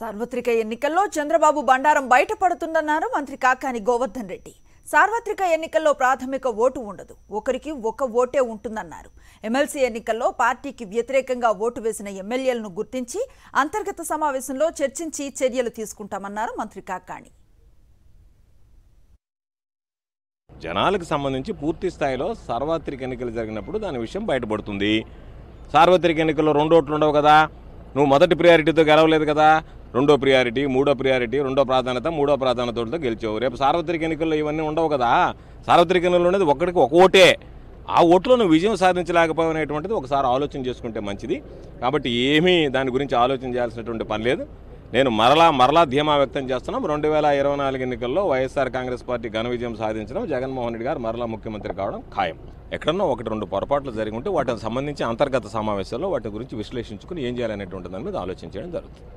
సార్వత్రిక ఎన్నికల్లో చంద్రబాబు బండారం బయటపడుతుందన్నారు మంత్రి కాకాని గోవర్ధన్ రెడ్డి సార్వత్రిక ఎన్నికల్లో ప్రాథమిక ఓటు ఉండదు ఒకరికి ఒక ఓటే ఉంటుందన్నారు ఎమ్మెల్సీ ఎన్నికల్లో పార్టీకి వ్యతిరేకంగా ఓటు వేసిన ఎమ్మెల్యేలను గుర్తించి అంతర్గత సమావేశంలో చర్చించి చర్యలు తీసుకుంటామన్నారు మంత్రి కాకాణి జనాలకు సంబంధించి పూర్తి స్థాయిలో సార్వత్రిక ఎన్నికలు జరిగినప్పుడు దాని విషయం బయటపడుతుంది సార్వత్రిక ఎన్నికల్లో రెండు ఓట్లు ఉండవు కదా నువ్వు మొదటి ప్రియారిటీతో గెలవలేదు కదా రెండో ప్రియారిటీ మూడో ప్రియారిటీ రెండో ప్రాధాన్యత మూడో ప్రాధాన్యతతో గెలిచావు రేపు సార్వత్రిక ఎన్నికల్లో ఇవన్నీ ఉండవు కదా సార్వత్రిక ఎన్నికల్లో అనేది ఒక్కడికి ఒక ఓటే ఆ ఓట్లో నువ్వు విజయం సాధించలేకపోయినటువంటిది ఒకసారి ఆలోచన చేసుకుంటే మంచిది కాబట్టి ఏమీ దాని గురించి ఆలోచన చేయాల్సినటువంటి పని లేదు నేను మరలా మరలా ధీమా వ్యక్తం చేస్తున్నాం రెండు వేల ఇరవై నాలుగు ఎన్నికల్లో వైఎస్ఆర్ కాంగ్రెస్ పార్టీ ఘన విజయం సాధించడం జగన్మోహన్ రెడ్డి గారు మరలా ముఖ్యమంత్రి కావడం ఖాయం ఎక్కడన్నా ఒకటి రెండు పొరపాట్లు జరిగి ఉంటే వాటికి సంబంధించి అంతర్గత సమావేశాల్లో వాటి గురించి విశ్లేషించుకుని ఏం చేయాలనేటువంటి దాని మీద ఆలోచించడం జరుగుతుంది